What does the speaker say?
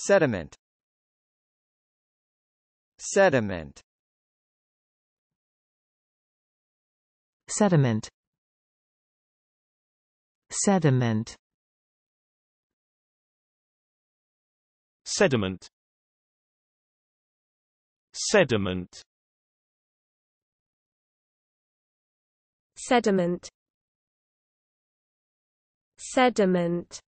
Sediment Sediment Sediment Sediment Sediment Sediment Sediment Sediment